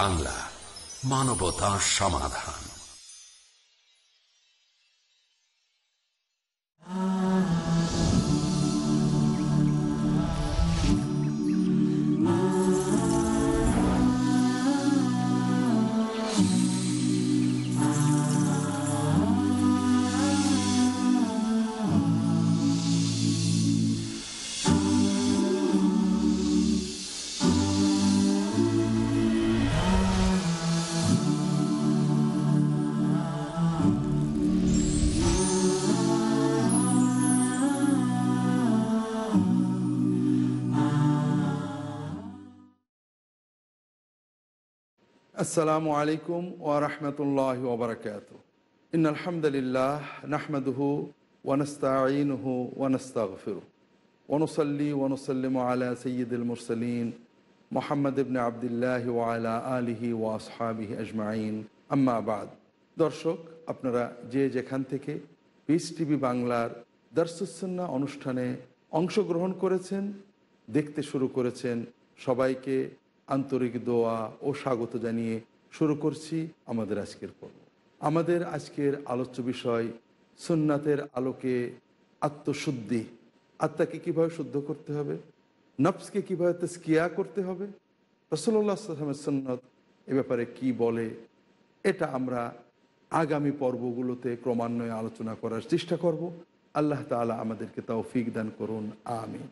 বাংলা মানবতা সমাধান আসসালামু আলাইকুম ওয়া রাহমাতুল্লাহ ওয়া বারাকাতু ইন্নাল হামদুলিল্লাহ নাহমাদুহু ওয়া نستعينুহু ওয়া نستাগফিরু ওয়া নুসাল্লি ওয়া নুসাল্লিমু আলা সাইয়্যিদিল মুরসালিন মুহাম্মদ ইবনে আবদুল্লাহ ওয়া আলা আলিহি ওয়া আসহাবিহি আজমাইন আম্মা বাদ দর্শক আপনারা যে যেখান থেকে পিস টিভি বাংলার দর্শুসন্না অনুষ্ঠানে অংশগ্রহণ করেছেন দেখতে শুরু করেছেন সবাইকে আন্তরিক দোয়া ও স্বাগত জানিয়ে শুরু করছি আমাদের আজকের পর্ব আমাদের আজকের আলোচ্য বিষয় সুন্নাতের আলোকে আত্মশুদ্ধি আত্মাকে কীভাবে শুদ্ধ করতে হবে নফসকে কীভাবে তেস্কিয়া করতে হবে রসল্লাহামের সন্ন্যত এ ব্যাপারে কি বলে এটা আমরা আগামী পর্বগুলোতে ক্রমান্বয়ে আলোচনা করার চেষ্টা করব আল্লাহ তালা আমাদেরকে তাও ফিক দান করুন আমি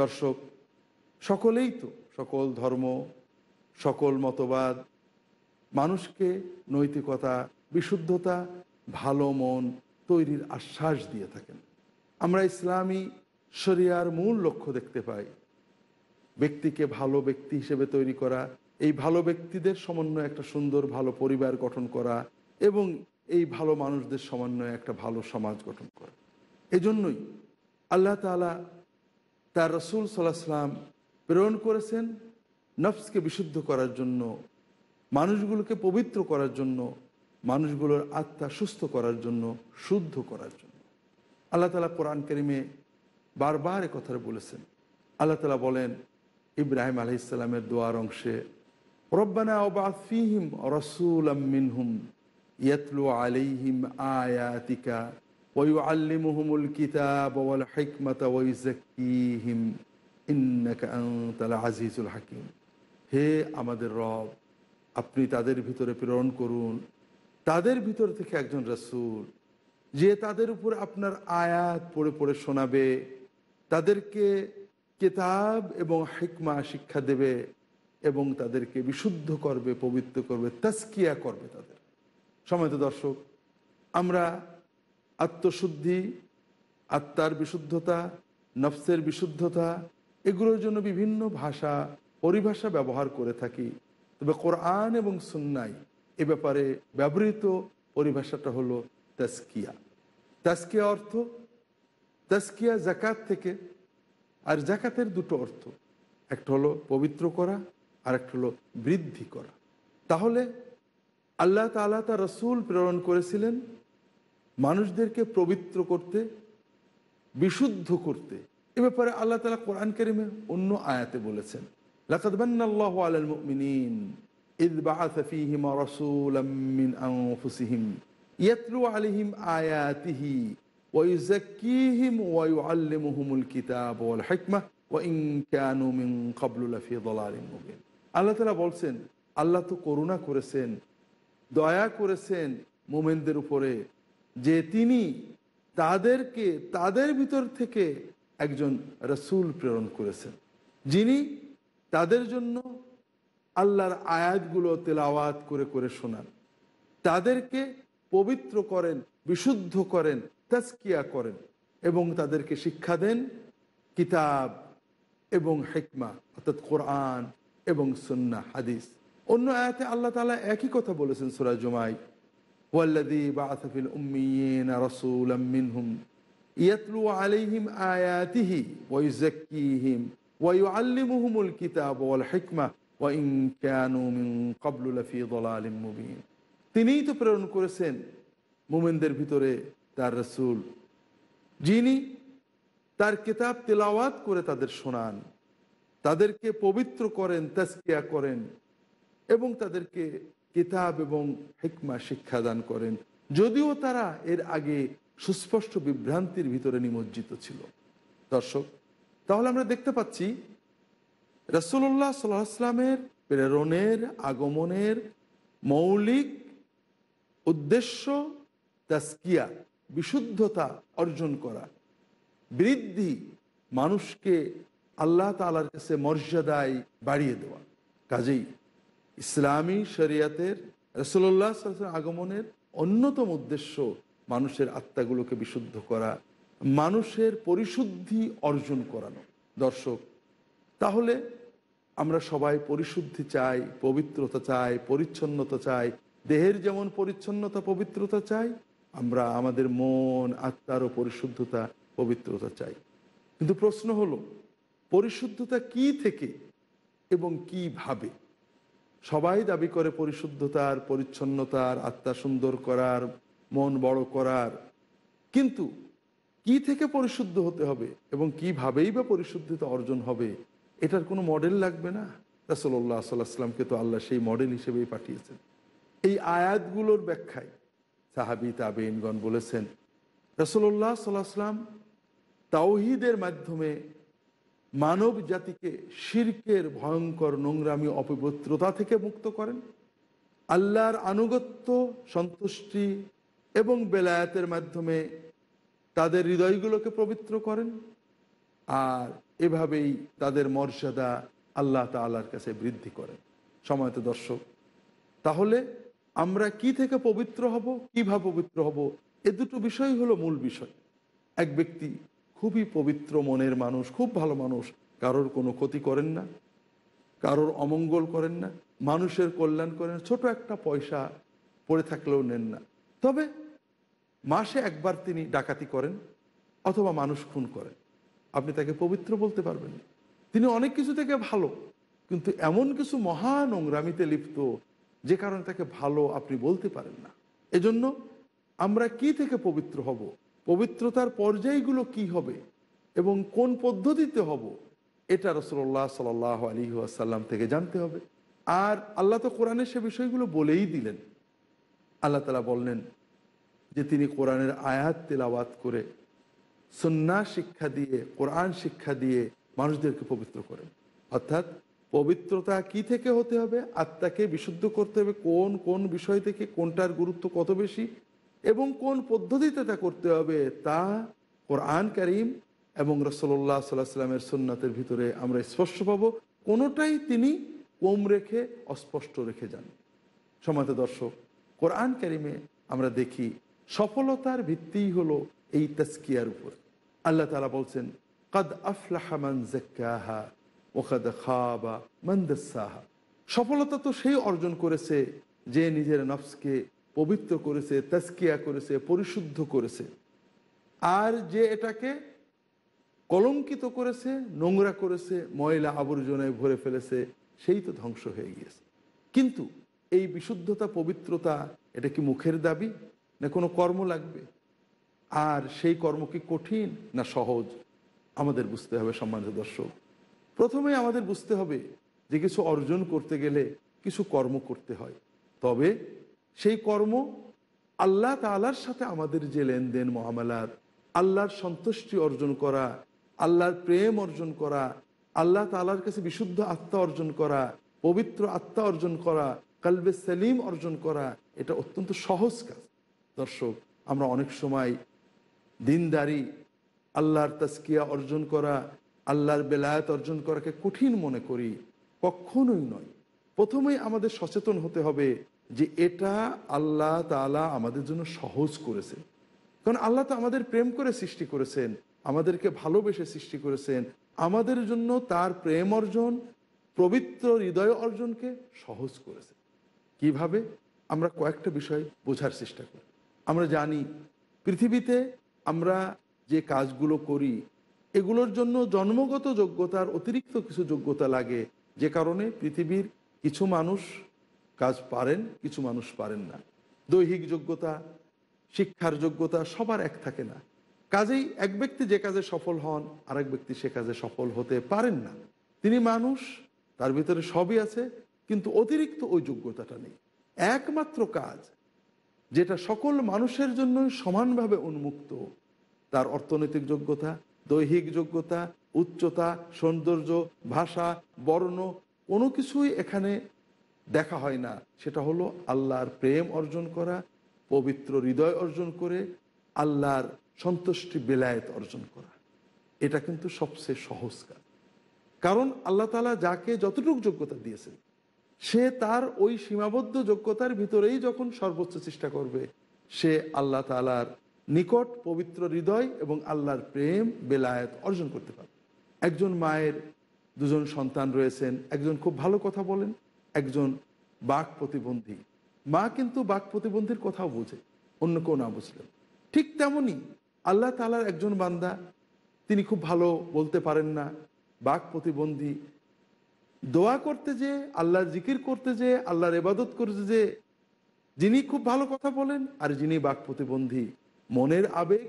দর্শক সকলেই তো সকল ধর্ম সকল মতবাদ মানুষকে নৈতিকতা বিশুদ্ধতা ভালো মন তৈরির আশ্বাস দিয়ে থাকেন আমরা ইসলামী শরিয়ার মূল লক্ষ্য দেখতে পাই ব্যক্তিকে ভালো ব্যক্তি হিসেবে তৈরি করা এই ভালো ব্যক্তিদের সমন্বয়ে একটা সুন্দর ভালো পরিবার গঠন করা এবং এই ভালো মানুষদের সমন্বয়ে একটা ভালো সমাজ গঠন করা এজন্যই আল্লাহ তালা তার রসুল সাল্লাহ সাল্লাম প্রেরণ করেছেন নফসকে বিশুদ্ধ করার জন্য মানুষগুলোকে পবিত্র করার জন্য মানুষগুলোর আত্মা সুস্থ করার জন্য শুদ্ধ করার জন্য আল্লাহ তালা কোরআন করিমে বারবার কথাটা বলেছেন আল্লাহ তালা বলেন ইব্রাহিম আলহিসাল্লামের দোয়ার অংশে রব্বানা ওবাফিহিম রসুল মিনহুম ইয়াতলু আলিহিম আয়াতিকা আল্লি আল্লিমুহুমুল কিতাব ওয়াল হিকমাতা ওয়াইজাকিহিম ইন্নাকা তালা আজিজুল হাকিম হে আমাদের রব আপনি তাদের ভিতরে প্রেরণ করুন তাদের ভিতর থেকে একজন রাসুল যে তাদের উপর আপনার আয়াত পড়ে পড়ে শোনাবে তাদেরকে কেতাব এবং হেকমা শিক্ষা দেবে এবং তাদেরকে বিশুদ্ধ করবে পবিত্র করবে তাস্কিয়া করবে তাদের সময়ত দর্শক আমরা আত্মশুদ্ধি আত্মার বিশুদ্ধতা নফসের বিশুদ্ধতা এগুলোর জন্য বিভিন্ন ভাষা পরিভাষা ব্যবহার করে থাকি তবে কোরআন এবং সুন্নাই এ ব্যাপারে ব্যবহৃত পরিভাষাটা হলো তাস্কিয়া তাস্কিয়া অর্থ তাস্কিয়া জাকাত থেকে আর জাকাতের দুটো অর্থ একটা হলো পবিত্র করা আর একটা হলো বৃদ্ধি করা তাহলে আল্লাহ তালা তার রসুল প্রেরণ করেছিলেন মানুষদেরকে পবিত্র করতে বিশুদ্ধ করতে এ ব্যাপারে আল্লাহ তালা কোরআন কারিমে অন্য আয়াতে বলেছেন لقد من الله على المؤمنين إذ بعث فيهم رسولا من أنفسهم يتلو عليهم آياته ويزكيهم ويعلمهم الكتاب والحكمة وإن كانوا من قبل لفي ضلال مبين আল্লাহ তালা বলছেন আল্লাহ তো করুণা করেছেন দয়া করেছেন মোমেনদের উপরে যে তিনি তাদেরকে তাদের ভিতর থেকে একজন রসুল প্রেরণ করেছেন যিনি তাদের জন্য আল্লাহর আয়াতগুলো তেলাওয়াত করে করে শোনান তাদেরকে পবিত্র করেন বিশুদ্ধ করেন তাস্কিয়া করেন এবং তাদেরকে শিক্ষা দেন কিতাব এবং হেকমা অর্থাৎ কোরআন এবং সন্না হাদিস অন্য আয়াতে আল্লাহ তালা একই কথা বলেছেন সুরা জুমাই ওয়াল্লাদি বা আসাফিল রসুল আলিহিম আয়াতিহি ওয়াইজাক্কিহিম ওয়াই কিতাব ওয়াল হেকমা তিনিই তো প্রেরণ করেছেন মোমেনদের ভিতরে তার রসুল যিনি তার কিতাব তেলাওয়াত করে তাদের শোনান তাদেরকে পবিত্র করেন তাস্কিয়া করেন এবং তাদেরকে কিতাব এবং হেকমা শিক্ষা দান করেন যদিও তারা এর আগে সুস্পষ্ট বিভ্রান্তির ভিতরে নিমজ্জিত ছিল দর্শক তাহলে আমরা দেখতে পাচ্ছি রসুল্লাহ সাল্লামের প্রেরণের আগমনের মৌলিক উদ্দেশ্য তাস্কিয়া বিশুদ্ধতা অর্জন করা বৃদ্ধি মানুষকে আল্লাহ তালার কাছে মর্যাদায় বাড়িয়ে দেওয়া কাজেই ইসলামী শরিয়াতের রসুল্লাহ আগমনের অন্যতম উদ্দেশ্য মানুষের আত্মাগুলোকে বিশুদ্ধ করা মানুষের পরিশুদ্ধি অর্জন করানো দর্শক তাহলে আমরা সবাই পরিশুদ্ধি চাই পবিত্রতা চাই পরিচ্ছন্নতা চাই দেহের যেমন পরিচ্ছন্নতা পবিত্রতা চাই আমরা আমাদের মন আত্মারও পরিশুদ্ধতা পবিত্রতা চাই কিন্তু প্রশ্ন হলো পরিশুদ্ধতা কি থেকে এবং কিভাবে সবাই দাবি করে পরিশুদ্ধতার পরিচ্ছন্নতার আত্মা সুন্দর করার মন বড় করার কিন্তু কি থেকে পরিশুদ্ধ হতে হবে এবং কিভাবেই বা পরিশুদ্ধতা অর্জন হবে এটার কোনো মডেল লাগবে না রাসোল্লা সাল্লাহামকে তো আল্লাহ সেই মডেল হিসেবেই পাঠিয়েছেন এই আয়াতগুলোর ব্যাখ্যায় সাহাবি তাবেইনগণ বলেছেন রসোল্লা সাল্লাহাম তাওহিদের মাধ্যমে মানব জাতিকে শির্কের ভয়ঙ্কর নোংরামি অপবিত্রতা থেকে মুক্ত করেন আল্লাহর আনুগত্য সন্তুষ্টি এবং বেলায়াতের মাধ্যমে তাদের হৃদয়গুলোকে পবিত্র করেন আর এভাবেই তাদের মর্যাদা আল্লাহ তালার কাছে বৃদ্ধি করেন সময়ত দর্শক তাহলে আমরা কি থেকে পবিত্র হব কীভাবে পবিত্র হব এ দুটো বিষয় হলো মূল বিষয় এক ব্যক্তি খুবই পবিত্র মনের মানুষ খুব ভালো মানুষ কারোর কোনো ক্ষতি করেন না কারোর অমঙ্গল করেন না মানুষের কল্যাণ করেন ছোট একটা পয়সা পড়ে থাকলেও নেন না তবে মাসে একবার তিনি ডাকাতি করেন অথবা মানুষ খুন করেন আপনি তাকে পবিত্র বলতে পারবেন না তিনি অনেক কিছু থেকে ভালো কিন্তু এমন কিছু মহান নোংরামিতে লিপ্ত যে কারণে তাকে ভালো আপনি বলতে পারেন না এজন্য আমরা কি থেকে পবিত্র হব পবিত্রতার পর্যায়গুলো কি হবে এবং কোন পদ্ধতিতে হব এটা রসল্লাহ সাল আলী আসাল্লাম থেকে জানতে হবে আর আল্লাহ তো কোরআনে সে বিষয়গুলো বলেই দিলেন আল্লাহ তালা বললেন যে তিনি কোরআনের আয়াত তেলাওয়াত করে সন্না শিক্ষা দিয়ে কোরআন শিক্ষা দিয়ে মানুষদেরকে পবিত্র করেন অর্থাৎ পবিত্রতা কি থেকে হতে হবে আত্মাকে বিশুদ্ধ করতে হবে কোন কোন বিষয় থেকে কোনটার গুরুত্ব কত বেশি এবং কোন পদ্ধতিতে তা করতে হবে তা কোরআন করিম এবং রসল্লাহ সাল্লাহ সাল্লামের ভিতরে আমরা স্পষ্ট পাবো কোনোটাই তিনি কম রেখে অস্পষ্ট রেখে যান সমাতে দর্শক কোরআন কারিমে আমরা দেখি সফলতার ভিত্তিই হলো এই তস্কিয়ার উপর আল্লাহ তালা বলছেন কাদ আফলাহা মান জাক্কাহা ওখাদ খাবা মন্দাহা সফলতা তো সেই অর্জন করেছে যে নিজের নফসকে পবিত্র করেছে তাস্কিয়া করেছে পরিশুদ্ধ করেছে আর যে এটাকে কলঙ্কিত করেছে নোংরা করেছে ময়লা আবর্জনায় ভরে ফেলেছে সেই তো ধ্বংস হয়ে গিয়েছে কিন্তু এই বিশুদ্ধতা পবিত্রতা এটা কি মুখের দাবি না কোনো কর্ম লাগবে আর সেই কর্ম কি কঠিন না সহজ আমাদের বুঝতে হবে সম্মানিত দর্শক প্রথমে আমাদের বুঝতে হবে যে কিছু অর্জন করতে গেলে কিছু কর্ম করতে হয় তবে সেই কর্ম আল্লাহ তালার সাথে আমাদের যে লেনদেন মহামেলার আল্লাহর সন্তুষ্টি অর্জন করা আল্লাহর প্রেম অর্জন করা আল্লাহ তালার কাছে বিশুদ্ধ আত্মা অর্জন করা পবিত্র আত্মা অর্জন করা কালবে সেলিম অর্জন করা এটা অত্যন্ত সহজ কাজ দর্শক আমরা অনেক সময় দিনদারি আল্লাহর তাস্কিয়া অর্জন করা আল্লাহর বেলায়ত অর্জন করাকে কঠিন মনে করি কখনোই নয় প্রথমেই আমাদের সচেতন হতে হবে যে এটা আল্লাহ তালা আমাদের জন্য সহজ করেছে কারণ আল্লাহ তো আমাদের প্রেম করে সৃষ্টি করেছেন আমাদেরকে ভালোবেসে সৃষ্টি করেছেন আমাদের জন্য তার প্রেম অর্জন পবিত্র হৃদয় অর্জনকে সহজ করেছে কিভাবে আমরা কয়েকটা বিষয় বোঝার চেষ্টা করি আমরা জানি পৃথিবীতে আমরা যে কাজগুলো করি এগুলোর জন্য জন্মগত যোগ্যতার অতিরিক্ত কিছু যোগ্যতা লাগে যে কারণে পৃথিবীর কিছু মানুষ কাজ পারেন কিছু মানুষ পারেন না দৈহিক যোগ্যতা শিক্ষার যোগ্যতা সবার এক থাকে না কাজেই এক ব্যক্তি যে কাজে সফল হন আরেক ব্যক্তি সে কাজে সফল হতে পারেন না তিনি মানুষ তার ভিতরে সবই আছে কিন্তু অতিরিক্ত ওই যোগ্যতাটা নেই একমাত্র কাজ যেটা সকল মানুষের জন্য সমানভাবে উন্মুক্ত তার অর্থনৈতিক যোগ্যতা দৈহিক যোগ্যতা উচ্চতা সৌন্দর্য ভাষা বর্ণ কোনো কিছুই এখানে দেখা হয় না সেটা হলো আল্লাহর প্রেম অর্জন করা পবিত্র হৃদয় অর্জন করে আল্লাহর সন্তুষ্টি বেলায়েত অর্জন করা এটা কিন্তু সবচেয়ে সহজ কাজ কারণ আল্লাহ তালা যাকে যতটুকু যোগ্যতা দিয়েছেন সে তার ওই সীমাবদ্ধ যোগ্যতার ভিতরেই যখন সর্বোচ্চ চেষ্টা করবে সে আল্লাহ তালার নিকট পবিত্র হৃদয় এবং আল্লাহর প্রেম বেলায়েত অর্জন করতে পারে একজন মায়ের দুজন সন্তান রয়েছেন একজন খুব ভালো কথা বলেন একজন বাক প্রতিবন্ধী মা কিন্তু বাক প্রতিবন্ধীর কথাও বোঝে অন্য কেউ না বুঝলেন ঠিক তেমনই আল্লাহ তালার একজন বান্দা তিনি খুব ভালো বলতে পারেন না বাক প্রতিবন্ধী দোয়া করতে যে আল্লাহর জিকির করতে যে আল্লাহর এবাদত করতে যে যিনি খুব ভালো কথা বলেন আর যিনি বাক প্রতিবন্ধী মনের আবেগ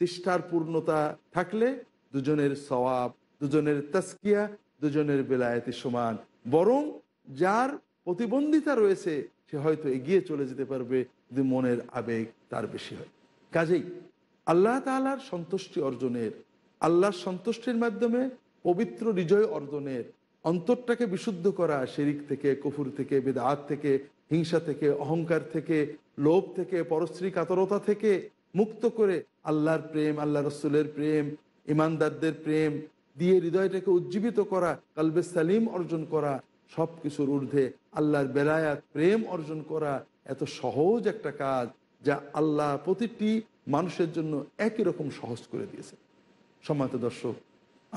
চেষ্টার পূর্ণতা থাকলে দুজনের সওয়াব দুজনের তাস্কিয়া দুজনের বেলায়তে সমান বরং যার প্রতিবন্ধিতা রয়েছে সে হয়তো এগিয়ে চলে যেতে পারবে যদি মনের আবেগ তার বেশি হয় কাজেই আল্লাহ তালার সন্তুষ্টি অর্জনের আল্লাহর সন্তুষ্টির মাধ্যমে পবিত্র হৃদয় অর্জনের অন্তরটাকে বিশুদ্ধ করা শিরিক থেকে কফুর থেকে বেদাত থেকে হিংসা থেকে অহংকার থেকে লোভ থেকে পরশ্রী কাতরতা থেকে মুক্ত করে আল্লাহর প্রেম আল্লাহ রসুলের প্রেম ইমানদারদের প্রেম দিয়ে হৃদয়টাকে উজ্জীবিত করা কালবে সালিম অর্জন করা সব কিছুর ঊর্ধ্বে আল্লাহর বেলায়াত প্রেম অর্জন করা এত সহজ একটা কাজ যা আল্লাহ প্রতিটি মানুষের জন্য একই রকম সহজ করে দিয়েছে সম্মানিত দর্শক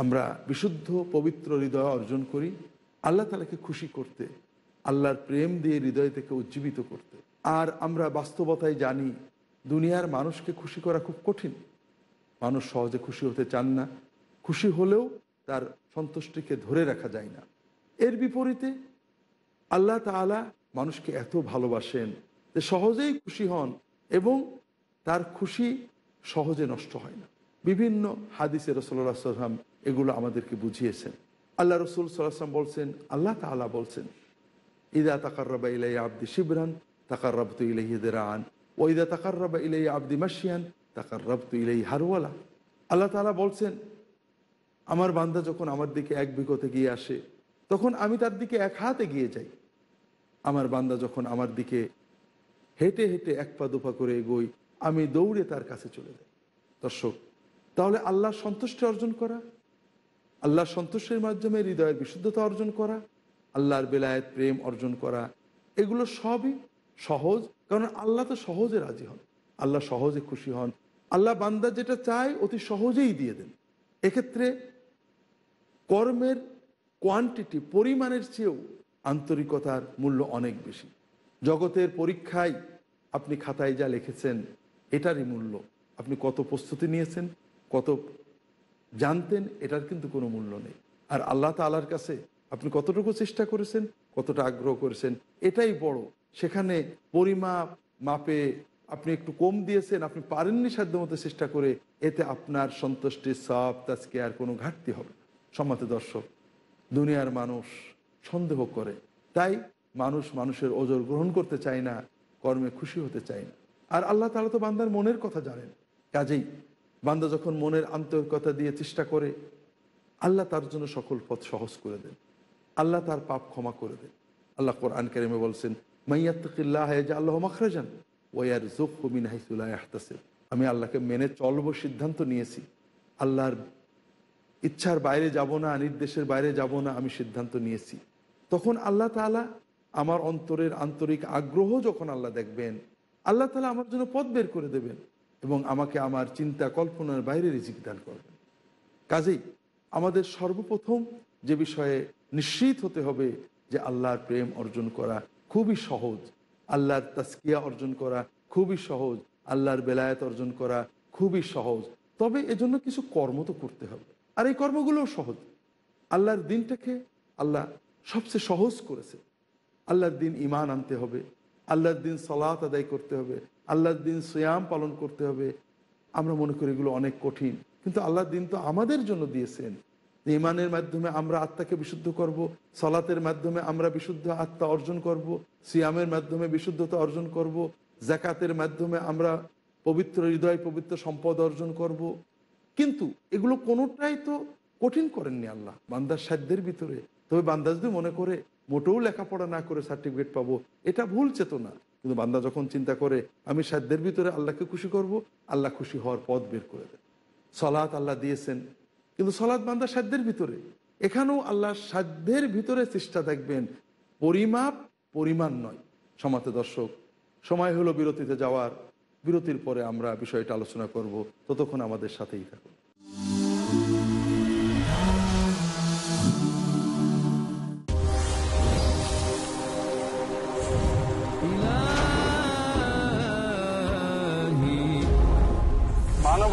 আমরা বিশুদ্ধ পবিত্র হৃদয় অর্জন করি আল্লাহ তালাকে খুশি করতে আল্লাহর প্রেম দিয়ে হৃদয় থেকে উজ্জীবিত করতে আর আমরা বাস্তবতায় জানি দুনিয়ার মানুষকে খুশি করা খুব কঠিন মানুষ সহজে খুশি হতে চান না খুশি হলেও তার সন্তুষ্টিকে ধরে রাখা যায় না এর বিপরীতে আল্লাহ তালা মানুষকে এত ভালোবাসেন যে সহজেই খুশি হন এবং তার খুশি সহজে নষ্ট হয় না বিভিন্ন হাদিসে রসল্লা সাল্লাম এগুলো আমাদেরকে বুঝিয়েছেন আল্লাহ রসুল সাল্লাম বলছেন আল্লাহ তালা বলছেন ইদা রবা ইলাই আব্দি শিবরান তাকার রব্তু ইলাইদেরা আন ইদা তাকার রবা ইলাই আব্দি মাসিয়ান তাকার রব্তু ইলাই হারওয়ালা আল্লাহ তালা বলছেন আমার বান্দা যখন আমার দিকে এক বিগতে গিয়ে আসে তখন আমি তার দিকে এক হাতে গিয়ে যাই আমার বান্দা যখন আমার দিকে হেঁটে হেঁটে এক পা দুপা করে এগোই আমি দৌড়ে তার কাছে চলে যাই দর্শক তাহলে আল্লাহ সন্তুষ্টি অর্জন করা আল্লাহ সন্তোষের মাধ্যমে হৃদয়ের বিশুদ্ধতা অর্জন করা আল্লাহর বেলায় প্রেম অর্জন করা এগুলো সবই সহজ কারণ আল্লাহ তো সহজে রাজি হন আল্লাহ সহজে খুশি হন আল্লাহ বান্দা যেটা চায় অতি সহজেই দিয়ে দেন এক্ষেত্রে কর্মের কোয়ান্টিটি পরিমাণের চেয়েও আন্তরিকতার মূল্য অনেক বেশি জগতের পরীক্ষায় আপনি খাতায় যা লিখেছেন এটারই মূল্য আপনি কত প্রস্তুতি নিয়েছেন কত জানতেন এটার কিন্তু কোনো মূল্য নেই আর আল্লাহ তালার কাছে আপনি কতটুকু চেষ্টা করেছেন কতটা আগ্রহ করেছেন এটাই বড় সেখানে পরিমাপ মাপে আপনি একটু কম দিয়েছেন আপনি পারেননি সাধ্যমতো চেষ্টা করে এতে আপনার সন্তুষ্টির সাপ তাজকে আর কোনো ঘাটতি হবে সম্মাতে দর্শক দুনিয়ার মানুষ সন্দেহ করে তাই মানুষ মানুষের ওজোর গ্রহণ করতে চায় না কর্মে খুশি হতে চায় না আর আল্লাহ তালা তো বান্দার মনের কথা জানেন কাজেই বান্দা যখন মনের আন্তরিকতা দিয়ে চেষ্টা করে আল্লাহ তার জন্য সকল পথ সহজ করে দেন আল্লাহ তার পাপ ক্ষমা করে দেন আল্লাহ কোরআন কেরেমে বলছেন আল্লাহ আমি আল্লাহকে মেনে চলব সিদ্ধান্ত নিয়েছি আল্লাহর ইচ্ছার বাইরে যাব না নির্দেশের বাইরে যাব না আমি সিদ্ধান্ত নিয়েছি তখন আল্লাহ তালা আমার অন্তরের আন্তরিক আগ্রহ যখন আল্লাহ দেখবেন আল্লাহ তালা আমার জন্য পথ বের করে দেবেন এবং আমাকে আমার চিন্তা কল্পনার বাইরে রিজিক দান করবেন কাজেই আমাদের সর্বপ্রথম যে বিষয়ে নিশ্চিত হতে হবে যে আল্লাহর প্রেম অর্জন করা খুবই সহজ আল্লাহর তাস্কিয়া অর্জন করা খুবই সহজ আল্লাহর বেলায়েত অর্জন করা খুবই সহজ তবে এজন্য কিছু কর্ম তো করতে হবে আর এই কর্মগুলোও সহজ আল্লাহর দিনটাকে আল্লাহ সবচেয়ে সহজ করেছে আল্লাহর দিন ইমান আনতে হবে আল্লাহর দিন সলাত আদায় করতে হবে আল্লাহর দিন সোয়াম পালন করতে হবে আমরা মনে করি এগুলো অনেক কঠিন কিন্তু আল্লাহ দিন তো আমাদের জন্য দিয়েছেন ইমানের মাধ্যমে আমরা আত্মাকে বিশুদ্ধ করব সলাতের মাধ্যমে আমরা বিশুদ্ধ আত্মা অর্জন করব সিয়ামের মাধ্যমে বিশুদ্ধতা অর্জন করব জাকাতের মাধ্যমে আমরা পবিত্র হৃদয় পবিত্র সম্পদ অর্জন করব কিন্তু এগুলো কোনোটাই তো কঠিন করেননি আল্লাহ বান্দার সাধ্যের ভিতরে তবে বান্দাস যদি মনে করে মোটেও লেখাপড়া না করে সার্টিফিকেট পাবো এটা ভুল চেতনা কিন্তু বান্দা যখন চিন্তা করে আমি সাধ্যের ভিতরে আল্লাহকে খুশি করব আল্লাহ খুশি হওয়ার পথ বের করে দেন সলাৎ আল্লাহ দিয়েছেন কিন্তু সলাৎ বান্দা সাধ্যের ভিতরে এখানেও আল্লাহ সাধ্যের ভিতরে চেষ্টা দেখবেন পরিমাপ পরিমাণ নয় সমাতে দর্শক সময় হলো বিরতিতে যাওয়ার বিরতির পরে আমরা বিষয়টা আলোচনা করব ততক্ষণ আমাদের সাথেই থাকুন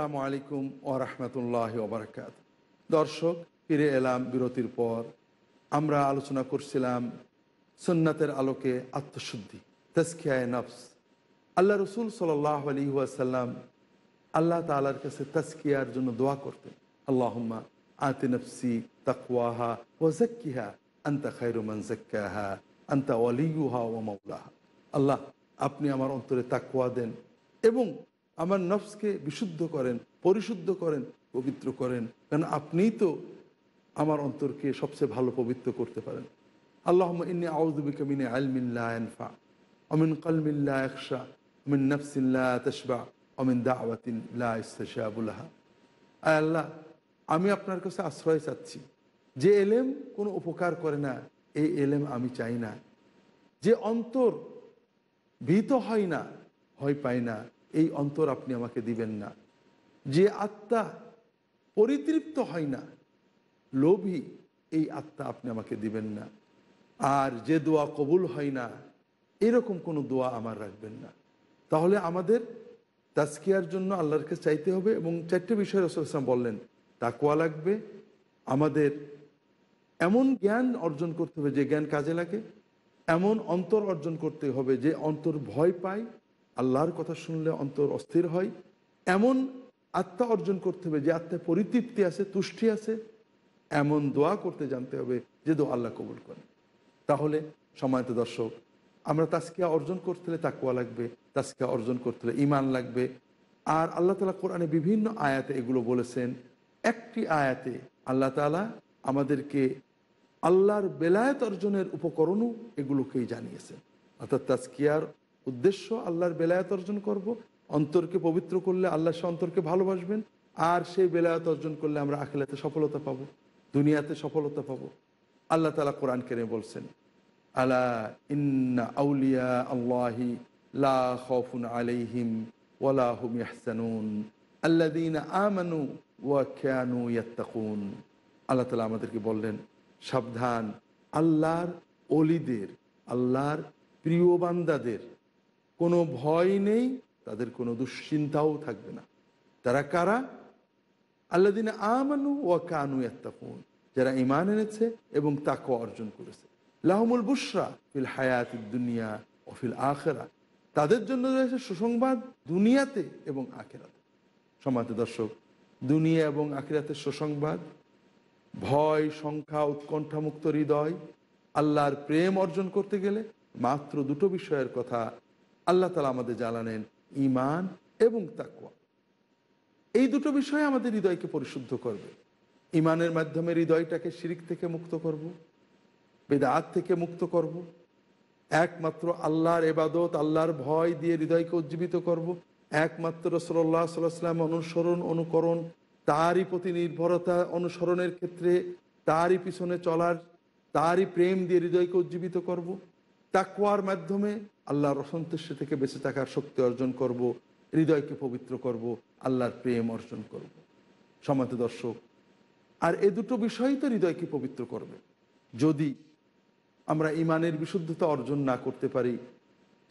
আসসালামু আলাইকুম ও রহমতুল্লাহ ওবরাকাত দর্শক ফিরে এলাম বিরতির পর আমরা আলোচনা করছিলাম সুন্নাতের আলোকে আত্মশুদ্ধি তাস্কিয়ায় নফস আল্লাহ রসুল সাল্লাহ আলী ওয়াসাল্লাম আল্লাহ তালার কাছে তাস্কিয়ার জন্য দোয়া করতেন আল্লাহম্মা আতি নফসি তকুয়াহা ও জাক্কিহা আন্তা খাইরুমান জকিয়াহা আন্তা ওয়ালিউহা ও মৌলাহা আল্লাহ আপনি আমার অন্তরে তাকুয়া দেন এবং আমার নফসকে বিশুদ্ধ করেন পরিশুদ্ধ করেন পবিত্র করেন কেন আপনিই তো আমার অন্তরকে সবচেয়ে ভালো পবিত্র করতে পারেন আল্লাহ ইন্নি আউদ্দিকা মিনে আলমিল্লাফা অমিন কলমিল্লা একশা অমিন নফসিল্লা তসবা অমিন দাওয়াতিল্লা ইস্তাবুল্লাহা আয় আল্লাহ আমি আপনার কাছে আশ্রয় চাচ্ছি যে এলেম কোনো উপকার করে না এই এলেম আমি চাই না যে অন্তর ভীত হয় না ভয় পায় না এই অন্তর আপনি আমাকে দিবেন না যে আত্মা পরিতৃপ্ত হয় না লোভী এই আত্মা আপনি আমাকে দিবেন না আর যে দোয়া কবুল হয় না এরকম কোনো দোয়া আমার রাখবেন না তাহলে আমাদের তাস্কিয়ার জন্য আল্লাহর কাছে চাইতে হবে এবং চারটে বিষয় রসুল ইসলাম বললেন তাকুয়া লাগবে আমাদের এমন জ্ঞান অর্জন করতে হবে যে জ্ঞান কাজে লাগে এমন অন্তর অর্জন করতে হবে যে অন্তর ভয় পায় আল্লাহর কথা শুনলে অন্তর অস্থির হয় এমন আত্মা অর্জন করতে হবে যে আত্মায় পরিতৃপ্তি আছে তুষ্টি আছে এমন দোয়া করতে জানতে হবে যে দোয়া আল্লাহ কবুল করে তাহলে সময়ত দর্শক আমরা তাস্কিয়া অর্জন করতে হলে তাকুয়া লাগবে তাস্কিয়া অর্জন করতে হলে ইমান লাগবে আর আল্লাহ তালা কোরআনে বিভিন্ন আয়াতে এগুলো বলেছেন একটি আয়াতে আল্লাহ তালা আমাদেরকে আল্লাহর বেলায়ত অর্জনের উপকরণও এগুলোকেই জানিয়েছেন অর্থাৎ তাস্কিয়ার উদ্দেশ্য আল্লাহর বেলায়ত অর্জন করব অন্তরকে পবিত্র করলে আল্লাহ সে অন্তরকে ভালোবাসবেন আর সেই বেলায়ত অর্জন করলে আমরা আখেলাতে সফলতা পাব দুনিয়াতে সফলতা পাবো আল্লাহ তালা কোরআন কেনে বলছেন আলা ইন্না আউলিয়া আল্লাহি লা খফুন আলাইহিম ওয়ালা হুম ইয়াহসানুন আল্লাদিনা আমানু ওয়া ক্যানু ইয়াত্তাকুন আল্লাহ তালা আমাদেরকে বললেন সাবধান আল্লাহর অলিদের আল্লাহর প্রিয় বান্দাদের কোনো ভয় নেই তাদের কোনো দুশ্চিন্তাও থাকবে না তারা কারা আল্লাদিন আমানু ও কানু এত্তাফুন যারা ইমান এনেছে এবং তাকে অর্জন করেছে লাহমুল বুসরা ফিল হায়াত দুনিয়া অফিল আখেরা তাদের জন্য রয়েছে সুসংবাদ দুনিয়াতে এবং আখেরাতে সমাজ দর্শক দুনিয়া এবং আখেরাতের সুসংবাদ ভয় সংখ্যা উৎকণ্ঠামুক্ত হৃদয় আল্লাহর প্রেম অর্জন করতে গেলে মাত্র দুটো বিষয়ের কথা আল্লাহ তালা আমাদের জ্বালানেন ইমান এবং তাকুয়া এই দুটো বিষয় আমাদের হৃদয়কে পরিশুদ্ধ করবে ইমানের মাধ্যমে হৃদয়টাকে শিরিক থেকে মুক্ত করব। বেদাত থেকে মুক্ত করব। একমাত্র আল্লাহর এবাদত আল্লাহর ভয় দিয়ে হৃদয়কে উজ্জীবিত করব। একমাত্র সাল্লাহ সাল্লাম অনুসরণ অনুকরণ তারই প্রতি নির্ভরতা অনুসরণের ক্ষেত্রে তারই পিছনে চলার তারই প্রেম দিয়ে হৃদয়কে উজ্জীবিত করব। তাকুয়ার মাধ্যমে আল্লাহর অসন্তুষ্টি থেকে বেঁচে থাকার শক্তি অর্জন করব হৃদয়কে পবিত্র করব আল্লাহর প্রেম অর্জন করব সমাজ দর্শক আর এ দুটো বিষয়ই তো হৃদয়কে পবিত্র করবে যদি আমরা ইমানের বিশুদ্ধতা অর্জন না করতে পারি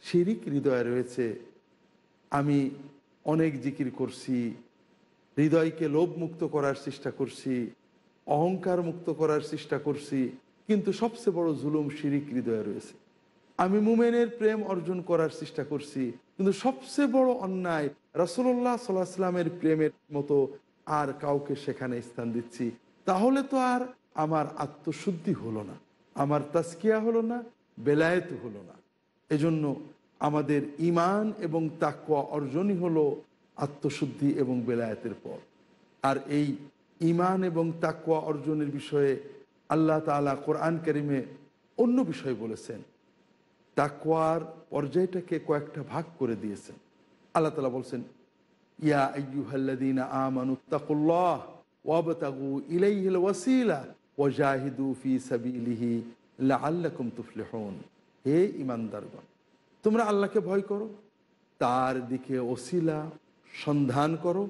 শিরিক হৃদয় রয়েছে আমি অনেক জিকির করছি হৃদয়কে লোভমুক্ত করার চেষ্টা করছি অহংকার মুক্ত করার চেষ্টা করছি কিন্তু সবচেয়ে বড় জুলুম শিরিক হৃদয়ে রয়েছে আমি মুমেনের প্রেম অর্জন করার চেষ্টা করছি কিন্তু সবচেয়ে বড় অন্যায় রাসুল্লাহ সাল্লাহামের প্রেমের মতো আর কাউকে সেখানে স্থান দিচ্ছি তাহলে তো আর আমার আত্মশুদ্ধি হলো না আমার তাস্কিয়া হলো না বেলায়েত হলো না এজন্য আমাদের ইমান এবং তাকুয়া অর্জনই হলো আত্মশুদ্ধি এবং বেলায়েতের পর আর এই ইমান এবং তাকুয়া অর্জনের বিষয়ে আল্লাহ তালা কোরআন করিমে অন্য বিষয় বলেছেন তাকওয়ার পর্যায়টাকে কয়েকটা ভাগ করে দিয়েছেন আল্লাহ তালা বলছেন ইয়া আইয়ুহাল্লাদিন আমানুত্তাকুল্লাহ ওয়াবতাগু ইলাইহিল ওয়াসিলা ওয়াজাহিদু ফি সাবিলিহি লাআল্লাকুম তুফলিহুন হে ইমানদারগণ তোমরা আল্লাহকে ভয় করো তার দিকে ওসিলা সন্ধান করো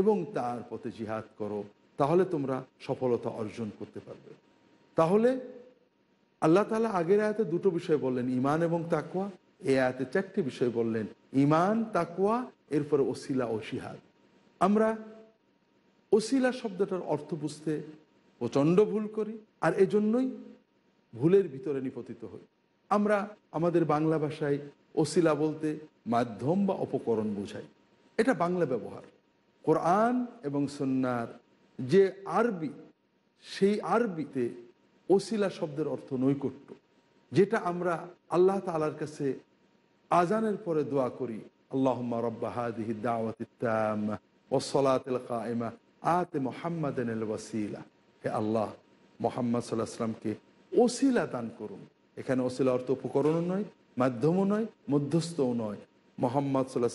এবং তার পথে জিহাদ করো তাহলে তোমরা সফলতা অর্জন করতে পারবে তাহলে আল্লাহ তালা আগের আয়াতে দুটো বিষয় বললেন ইমান এবং তাকুয়া এ আয়াতে চারটি বিষয় বললেন ইমান তাকুয়া এরপরে ওসিলা ও আমরা ওসিলা শব্দটার অর্থ বুঝতে প্রচণ্ড ভুল করি আর এজন্যই ভুলের ভিতরে নিপতিত হই আমরা আমাদের বাংলা ভাষায় ওসিলা বলতে মাধ্যম বা উপকরণ বোঝাই এটা বাংলা ব্যবহার কোরআন এবং সন্ন্যার যে আরবি সেই আরবিতে ওসিলা শব্দের অর্থ নৈকট্য যেটা আমরা আল্লাহ তালার কাছে আজানের পরে দোয়া করি আল্লাহ রব্বাহাদিহি দাওয়াতিম হে আল্লাহ মোহাম্মদ সাল্লাহ সাল্লামকে ওসিলা দান করুন এখানে ওসিলা অর্থ উপকরণও নয় মাধ্যমও নয় মধ্যস্থও নয় মোহাম্মদ সাল্লাহ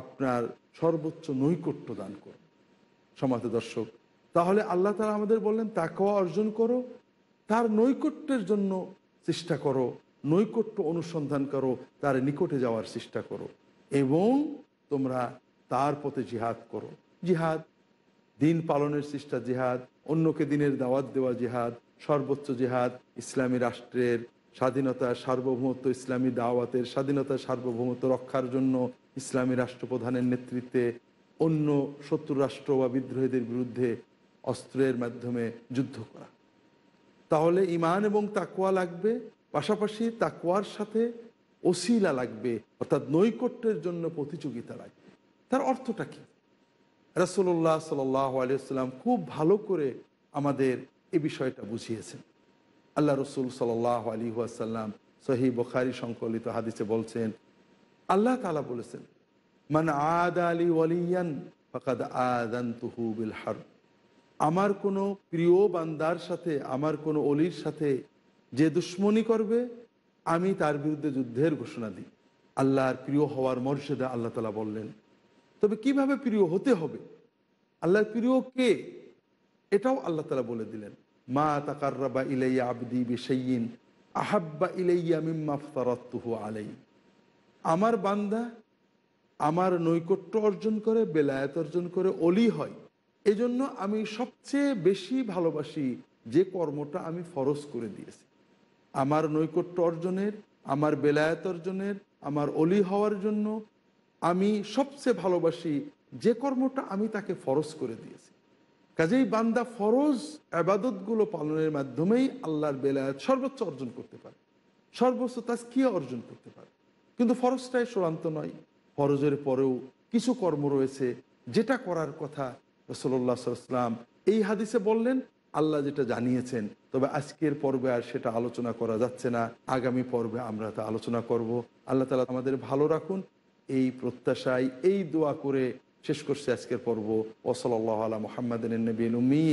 আপনার সর্বোচ্চ নৈকট্য দান করুন সমাজ দর্শক তাহলে আল্লাহ তালা আমাদের বললেন তাকেও অর্জন করো তার নৈকট্যের জন্য চেষ্টা করো নৈকট্য অনুসন্ধান করো তার নিকটে যাওয়ার চেষ্টা করো এবং তোমরা তার পথে জিহাদ করো জিহাদ দিন পালনের চেষ্টা জিহাদ অন্যকে দিনের দাওয়াত দেওয়া জিহাদ সর্বোচ্চ জিহাদ ইসলামী রাষ্ট্রের স্বাধীনতা সার্বভৌমত্ব ইসলামী দাওয়াতের স্বাধীনতা সার্বভৌমত্ব রক্ষার জন্য ইসলামী রাষ্ট্রপ্রধানের নেতৃত্বে অন্য শত্রু রাষ্ট্র বা বিদ্রোহীদের বিরুদ্ধে অস্ত্রের মাধ্যমে যুদ্ধ করা তাহলে ইমান এবং তাকুয়া লাগবে পাশাপাশি তাকুয়ার সাথে ওসিলা লাগবে অর্থাৎ নৈকট্যের জন্য প্রতিযোগিতা লাগবে তার অর্থটা কি রাসুল্লাহ সাল্লাহ আলিয়াল্লাম খুব ভালো করে আমাদের এ বিষয়টা বুঝিয়েছেন আল্লাহ রসুল সাল্লাহ আলী আসাল্লাম সহি বখারি সংকলিত হাদিসে বলছেন আল্লাহ তালা বলেছেন মানে আদ আলী ওয়ালিয়ান ফকাদ আদান তুহু বিল আমার কোনো প্রিয় বান্দার সাথে আমার কোনো অলির সাথে যে দুশ্মনী করবে আমি তার বিরুদ্ধে যুদ্ধের ঘোষণা দিই আল্লাহর প্রিয় হওয়ার মর্যাদা আল্লাহ তালা বললেন তবে কিভাবে প্রিয় হতে হবে আল্লাহর প্রিয় কে এটাও আল্লাহ তালা বলে দিলেন মা তাকার্রাবা ইলাইয়া আবদি বিশাইন আহাব্বা ইলাইয়া মিম্মা ফতারত্তুহু আলাই আমার বান্দা আমার নৈকট্য অর্জন করে বেলায়াত অর্জন করে অলি হয় এজন্য আমি সবচেয়ে বেশি ভালোবাসি যে কর্মটা আমি ফরজ করে দিয়েছি আমার নৈকট্য অর্জনের আমার বেলায়ত অর্জনের আমার অলি হওয়ার জন্য আমি সবচেয়ে ভালোবাসি যে কর্মটা আমি তাকে ফরজ করে দিয়েছি কাজেই বান্দা ফরজ আবাদতগুলো পালনের মাধ্যমেই আল্লাহর বেলায়ত সর্বোচ্চ অর্জন করতে পারে সর্বোচ্চ তাস্কিয়া অর্জন করতে পারে কিন্তু ফরজটাই চূড়ান্ত নয় ফরজের পরেও কিছু কর্ম রয়েছে যেটা করার কথা রসল্লা সাল্লাম এই হাদিসে বললেন আল্লাহ যেটা জানিয়েছেন তবে আজকের পর্বে আর সেটা আলোচনা করা যাচ্ছে না আগামী পর্বে আমরা তা আলোচনা করব আল্লাহ তালা আমাদের ভালো রাখুন এই প্রত্যাশায় এই দোয়া করে শেষ করছে আজকের পর্ব ওসলাল্লাহ আলা মোহাম্মদ নবীন উমি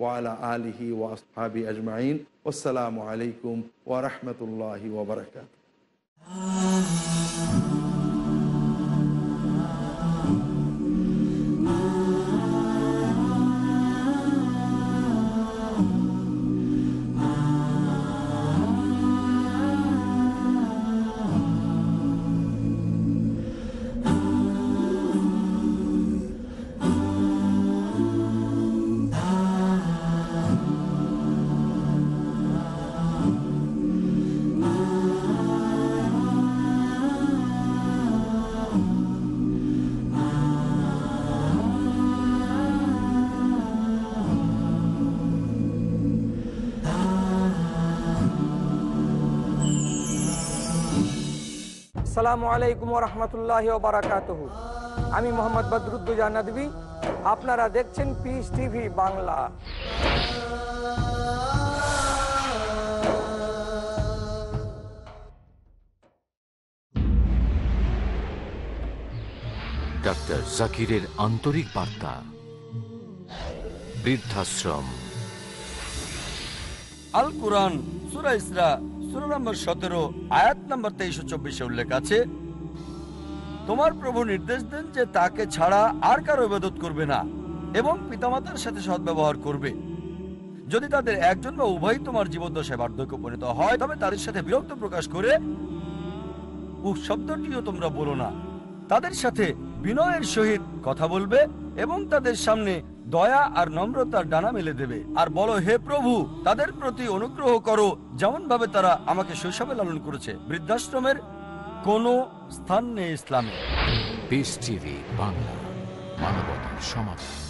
ওয়ালা আলিহি ওয়াসি আজমাইন আসসালামু আলাইকুম ওয়ারহমতুল্লাহ ওবরাকাত আসসালামু আলাইকুম রহমতুল্লাহ বারাকাতহু আমি মোহাম্মদ বদরুদ্দুজা নদী আপনারা দেখছেন পিস টিভি বাংলা ডাক্তার জাকিরের আন্তরিক বার্তা বৃদ্ধাশ্রম আল কোরআন সুরাইসরা সতেরো আয়াত নম্বর তেইশশো চব্বিশে উল্লেখ আছে তোমার প্রভু নির্দেশ যে তাকে ছাড়া আর কারো করবে না এবং পিতামাতার সাথে সদ্ব্যবহার করবে যদি তাদের একজন বা উভয় তোমার জীবদ্দশায় বার্ধক্য পরিণত হয় তবে তাদের সাথে বিরক্ত প্রকাশ করে শব্দটিও তোমরা বলো না তাদের সাথে বিনয়ের সহিত কথা বলবে এবং তাদের সামনে দয়া আর নম্রতার ডানা মেলে দেবে আর বলো হে প্রভু তাদের প্রতি অনুগ্রহ করো যেমন ভাবে তারা আমাকে শৈশবে লালন করেছে বৃদ্ধাশ্রমের কোন স্থান নেই ইসলামে বাংলা মানবতার সমাধান